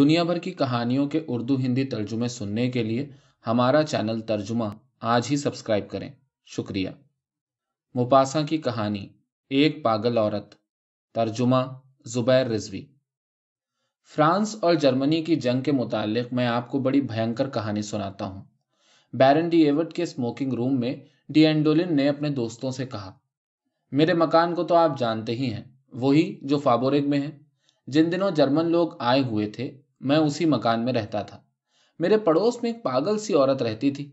दुनिया भर की कहानियों के उर्दू हिंदी तर्जुमे सुनने के लिए हमारा चैनल तर्जुमा आज ही सब्सक्राइब करें शुक्रिया मुपासा की कहानी एक पागल औरत तर्जुमा जुबैर रिजवी फ्रांस और जर्मनी की जंग के मुतालिक मैं आपको बड़ी भयंकर कहानी सुनाता हूँ बैरन डी एवर्ट के स्मोकिंग रूम में डी एंडोलिन ने अपने दोस्तों से कहा मेरे मकान को तो आप जानते ही हैं वही जो फाबोरेग में है जिन दिनों जर्मन लोग आए हुए थे मैं उसी मकान में रहता था मेरे पड़ोस में एक पागल सी औरत रहती थी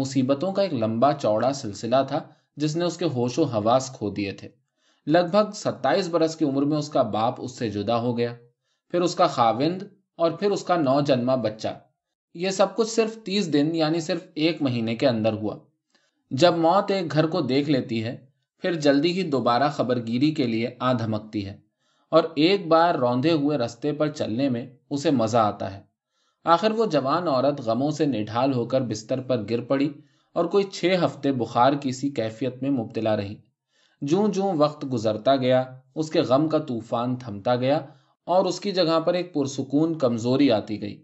मुसीबतों का एक लंबा चौड़ा सिलसिला था जिसने उसके होशो हवास खो दिए थे लगभग सत्ताईस बरस की उम्र में उसका बाप उससे जुदा हो गया फिर उसका खाविंद और फिर उसका नौ जन्मा बच्चा ये सब कुछ सिर्फ तीस दिन यानी सिर्फ एक महीने के अंदर हुआ जब मौत एक घर को देख लेती है फिर जल्दी ही दोबारा खबरगिरी के लिए आ धमकती है और एक बार रौंधे हुए रास्ते पर चलने में उसे मजा आता है आखिर वो जवान औरत गमों से निढाल होकर बिस्तर पर गिर पड़ी और कोई छः हफ्ते बुखार की सी कैफियत में मुबतला रही जू जूं वक्त गुजरता गया उसके गम का तूफान थमता गया और उसकी जगह पर एक पुरसकून कमजोरी आती गई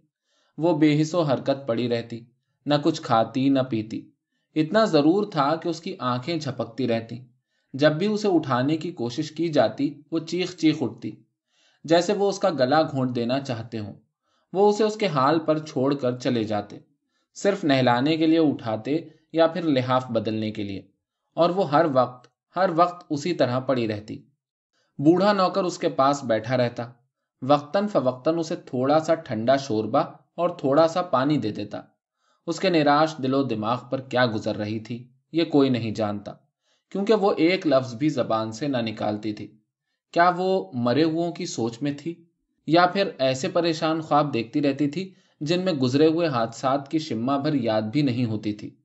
वो बेहिसो हरकत पड़ी रहती न कुछ खाती न पीती इतना जरूर था कि उसकी आंखें झपकती रहती जब भी उसे उठाने की कोशिश की जाती वो चीख चीख उठती जैसे वो उसका गला घोंट देना चाहते हो वो उसे उसके हाल पर छोड़कर चले जाते सिर्फ नहलाने के लिए उठाते या फिर लिहाफ बदलने के लिए और वो हर वक्त हर वक्त उसी तरह पड़ी रहती बूढ़ा नौकर उसके पास बैठा रहता वक्तन फवक्तन उसे थोड़ा सा ठंडा शोरबा और थोड़ा सा पानी दे देता उसके निराश दिलो दिमाग पर क्या गुजर रही थी ये कोई नहीं जानता क्योंकि वो एक लफ्ज भी जबान से ना निकालती थी क्या वो मरे हुओं की सोच में थी या फिर ऐसे परेशान ख्वाब देखती रहती थी जिनमें गुजरे हुए हादसा की शिमा भर याद भी नहीं होती थी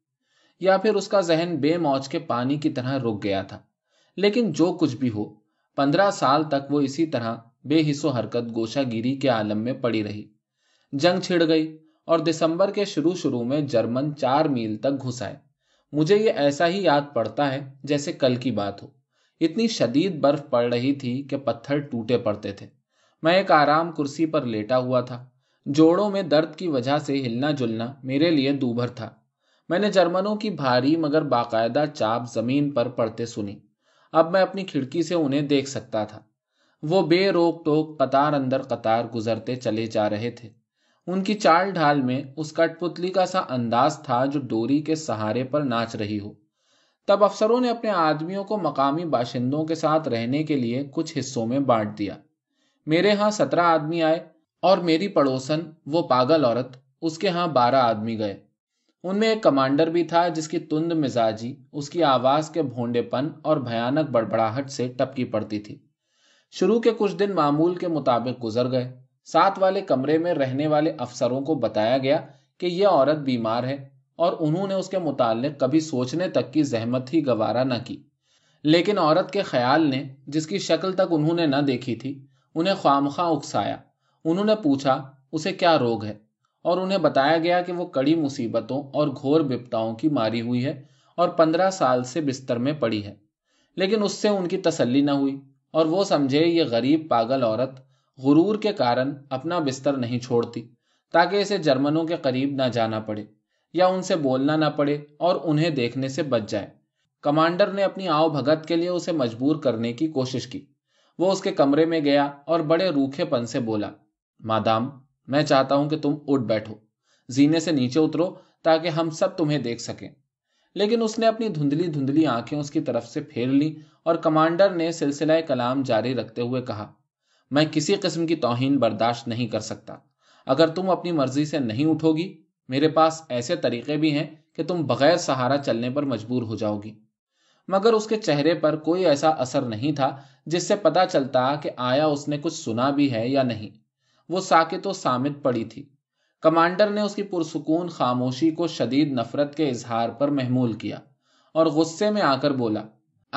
या फिर उसका जहन बेमौज के पानी की तरह रुक गया था लेकिन जो कुछ भी हो पंद्रह साल तक वो इसी तरह बेहिसो हरकत गोशागिरी के आलम में पड़ी रही जंग छिड़ गई और दिसंबर के शुरू शुरू में जर्मन चार मील तक घुस आए मुझे ये ऐसा ही याद पड़ता है जैसे कल की बात हो इतनी शदीद बर्फ पड़ रही थी कि पत्थर टूटे पड़ते थे मैं एक आराम कुर्सी पर लेटा हुआ था जोड़ों में दर्द की वजह से हिलना जुलना मेरे लिए दूभर था मैंने जर्मनों की भारी मगर बाकायदा चाप जमीन पर पड़ते सुनी अब मैं अपनी खिड़की से उन्हें देख सकता था वो बेरोक टोक कतार अंदर कतार गुजरते चले जा रहे थे उनकी चाल ढाल में उस कठपुतली का सा अंदाज था जो डोरी के सहारे पर नाच रही हो तब अफसरों ने अपने आदमियों को मकामी बाशिंदों के साथ रहने के लिए कुछ हिस्सों में बांट दिया मेरे यहाँ सत्रह आदमी आए और मेरी पड़ोसन वो पागल औरत उसके यहाँ बारह आदमी गए उनमें एक कमांडर भी था जिसकी तुंद मिजाजी उसकी आवाज़ के भोंडेपन और भयानक बड़बड़ाहट से टपकी पड़ती थी शुरू के कुछ दिन मामूल के मुताबिक गुजर गए साथ वाले कमरे में रहने वाले अफसरों को बताया गया कि यह औरत बीमार है और उन्होंने उसके मुताल कभी सोचने तक की जहमत ही गवारा न की लेकिन औरत के ख्याल ने जिसकी शक्ल तक उन्होंने न देखी थी उन्हें ख्वामखा उकसाया उन्होंने पूछा उसे क्या रोग है और उन्हें बताया गया कि वो कड़ी मुसीबतों और घोर बिपताओं की मारी हुई है और पंद्रह साल से बिस्तर में पड़ी है लेकिन उससे उनकी तसली न हुई और वो समझे ये गरीब पागल औरत गुरूर के कारण अपना बिस्तर नहीं छोड़ती ताकि इसे जर्मनों के करीब ना जाना पड़े या उनसे बोलना ना पड़े और उन्हें देखने से बच जाए कमांडर ने अपनी आओ भगत के लिए उसे मजबूर करने की कोशिश की वो उसके कमरे में गया और बड़े रूखेपन से बोला मादाम मैं चाहता हूं कि तुम उठ बैठो जीने से नीचे उतरो ताकि हम सब तुम्हें देख सकें लेकिन उसने अपनी धुंधली धुंधली आंखें उसकी तरफ से फेर ली और कमांडर ने सिलसिला कलाम जारी रखते हुए कहा मैं किसी किस्म की तोहिन बर्दाश्त नहीं कर सकता अगर तुम अपनी मर्जी से नहीं उठोगी मेरे पास ऐसे तरीके भी हैं कि तुम बगैर सहारा चलने पर मजबूर हो जाओगी मगर उसके चेहरे पर कोई ऐसा असर नहीं था जिससे पता चलता कि आया उसने कुछ सुना भी है या नहीं वो साके तो सामित पड़ी थी कमांडर ने उसकी पुरसकून खामोशी को शदीद नफरत के इजहार पर महमूल किया और गुस्से में आकर बोला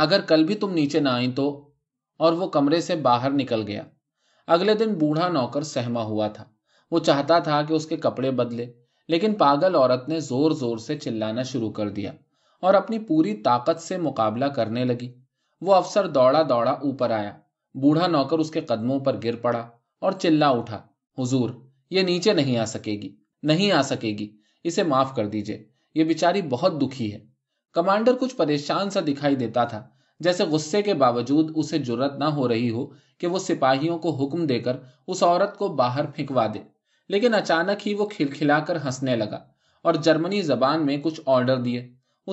अगर कल भी तुम नीचे ना आई तो और वो कमरे से बाहर निकल गया अगले दिन बूढ़ा नौकर सहमा हुआ था वो चाहता था कि उसके कपड़े बदले लेकिन पागल औरत ने जोर जोर से चिल्लाना शुरू कर दिया और अपनी पूरी ताकत से मुकाबला करने लगी वो अफसर दौड़ा दौड़ा ऊपर आया बूढ़ा नौकर उसके कदमों पर गिर पड़ा और चिल्ला उठा हुजूर ये नीचे नहीं आ सकेगी नहीं आ सकेगी इसे माफ कर दीजिए ये बिचारी बहुत दुखी है कमांडर कुछ परेशान सा दिखाई देता था जैसे गुस्से के बावजूद उसे जरूरत ना हो रही हो कि वो सिपाहियों को हुक्म देकर उस औरत को बाहर फेंकवा दे लेकिन अचानक ही वो खिलखिलाकर हंसने लगा और जर्मनी जबान में कुछ ऑर्डर दिए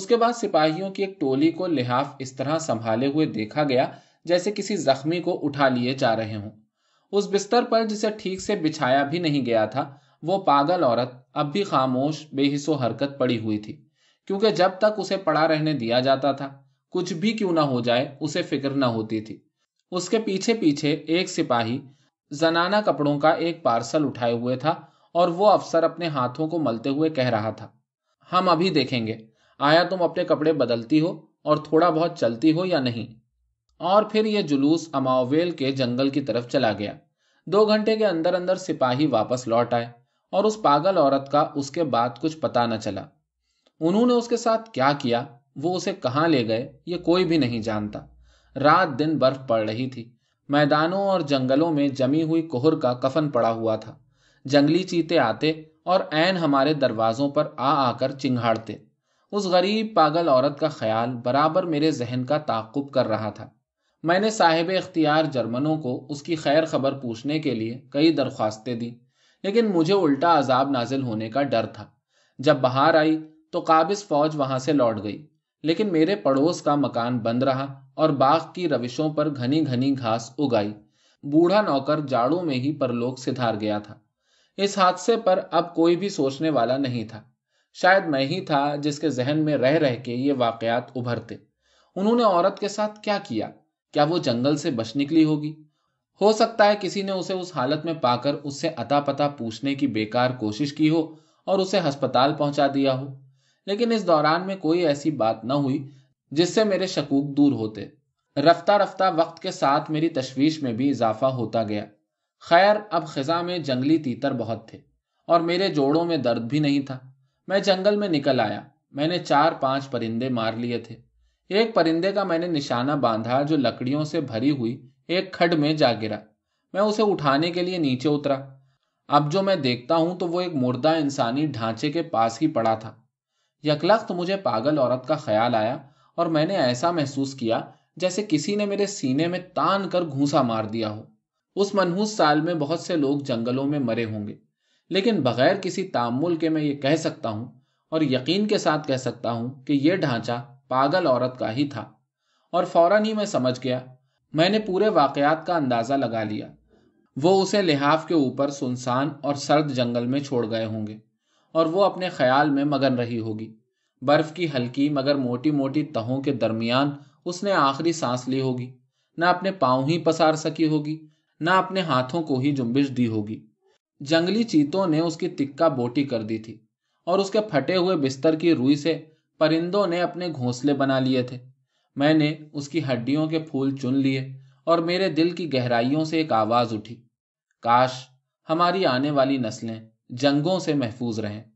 उसके बाद सिपाहियों की एक टोली को लिहाफ इस तरह संभाले हुए देखा गया जैसे किसी जख्मी को उठा लिए जा रहे हों उस बिस्तर पर जिसे ठीक से बिछाया भी नहीं गया था वो पागल औरत अब भी खामोश बेहिसो हरकत पड़ी हुई थी क्योंकि जब तक उसे पड़ा रहने दिया जाता था कुछ भी क्यों ना हो जाए उसे फिक्र न होती थी उसके पीछे पीछे एक सिपाही जनाना कपड़ों का एक पार्सल उठाए हुए था और वो अफसर अपने हाथों को मलते हुए कह रहा था हम अभी देखेंगे आया तुम अपने कपड़े बदलती हो और थोड़ा बहुत चलती हो या नहीं और फिर यह जुलूस अमावेल के जंगल की तरफ चला गया दो घंटे के अंदर अंदर सिपाही वापस लौट आए और उस पागल औरत का उसके बाद कुछ पता न चला उन्होंने उसके साथ क्या किया वो उसे कहाँ ले गए ये कोई भी नहीं जानता रात दिन बर्फ पड़ रही थी मैदानों और जंगलों में जमी हुई कोहर का कफन पड़ा हुआ था जंगली चीते आते और ऐन हमारे दरवाज़ों पर आ आकर चिंगाड़ते उस गरीब पागल औरत का ख्याल बराबर मेरे जहन का ताकुब कर रहा था मैंने साहिब इख्तियार जर्मनों को उसकी खैर खबर पूछने के लिए कई दरख्वास्तें दी लेकिन मुझे उल्टा अजाब नाजिल होने का डर था जब बाहर आई तो काबिज फौज वहां से लौट गई लेकिन मेरे पड़ोस का मकान बंद रहा और बाघ की रविशों पर घनी घनी घास उगाई बूढ़ा नौकर जाड़ों में ही परलोक सिधार गया था इस हादसे पर अब कोई भी सोचने वाला नहीं था शायद मैं ही था जिसके जहन में रह रह के ये वाकयात उभरते उन्होंने औरत के साथ क्या किया क्या वो जंगल से बच निकली होगी हो सकता है किसी ने उसे उस हालत में पाकर उससे अता पता पूछने की बेकार कोशिश की हो और उसे अस्पताल पहुंचा दिया हो लेकिन इस दौरान में कोई ऐसी बात न हुई जिससे मेरे शकूक दूर होते रफ्ता रफ्ता वक्त के साथ मेरी तशवीश में भी इजाफा होता गया खैर अब खजा में जंगली तीतर बहुत थे और मेरे जोड़ों में दर्द भी नहीं था मैं जंगल में निकल आया मैंने चार पांच परिंदे मार लिए थे एक परिंदे का मैंने निशाना बांधा जो लकड़ियों से भरी हुई एक खड में जा गिरा मैं उसे उठाने के लिए नीचे उतरा अब जो मैं देखता हूं तो वो एक मुर्दा इंसानी ढांचे के पास ही पड़ा था यकलख तो मुझे पागल औरत का ख्याल आया और मैंने ऐसा महसूस किया जैसे किसी ने मेरे सीने में तान कर घूसा मार दिया हो उस मनहूस साल में बहुत से लोग जंगलों में मरे होंगे लेकिन बगैर किसी तामुल के मैं ये कह सकता हूँ और यकीन के साथ कह सकता हूँ कि यह ढांचा पागल औरत का ही था और फौरन ही मैं समझ गया मैंने पूरे वाकयात का अंदाज़ा लगा लिया वो उसे लिहाफ के ऊपर सुनसान और सर्द जंगल में छोड़ गए होंगे और वो अपने ख्याल में मगन रही होगी बर्फ की हल्की मगर मोटी मोटी तहों के दरमियान उसने आखिरी सांस ली होगी ना अपने पाँव ही पसार सकी होगी ना अपने हाथों को ही जुम्बिश दी होगी जंगली चीतों ने उसकी तिक्का बोटी कर दी थी और उसके फटे हुए बिस्तर की रुई से परिंदों ने अपने घोंसले बना लिए थे मैंने उसकी हड्डियों के फूल चुन लिए और मेरे दिल की गहराइयों से एक आवाज़ उठी काश हमारी आने वाली नस्लें जंगों से महफूज रहें